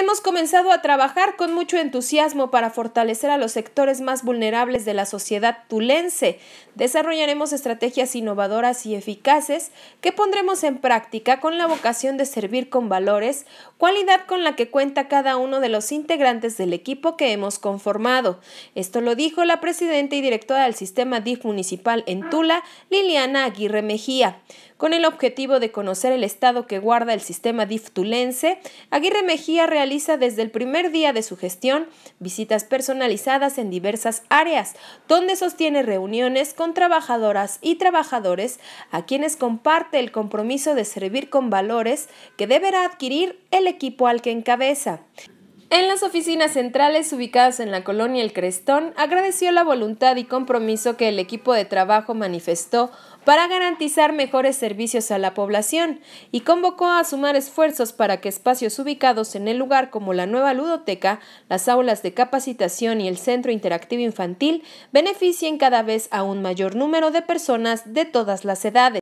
Hemos comenzado a trabajar con mucho entusiasmo para fortalecer a los sectores más vulnerables de la sociedad tulense. Desarrollaremos estrategias innovadoras y eficaces que pondremos en práctica con la vocación de servir con valores, cualidad con la que cuenta cada uno de los integrantes del equipo que hemos conformado. Esto lo dijo la presidenta y directora del sistema DIF municipal en Tula, Liliana Aguirre Mejía. Con el objetivo de conocer el estado que guarda el sistema diftulense, Aguirre Mejía realiza desde el primer día de su gestión visitas personalizadas en diversas áreas, donde sostiene reuniones con trabajadoras y trabajadores a quienes comparte el compromiso de servir con valores que deberá adquirir el equipo al que encabeza. En las oficinas centrales ubicadas en la colonia El Crestón, agradeció la voluntad y compromiso que el equipo de trabajo manifestó para garantizar mejores servicios a la población y convocó a sumar esfuerzos para que espacios ubicados en el lugar como la nueva ludoteca, las aulas de capacitación y el centro interactivo infantil beneficien cada vez a un mayor número de personas de todas las edades.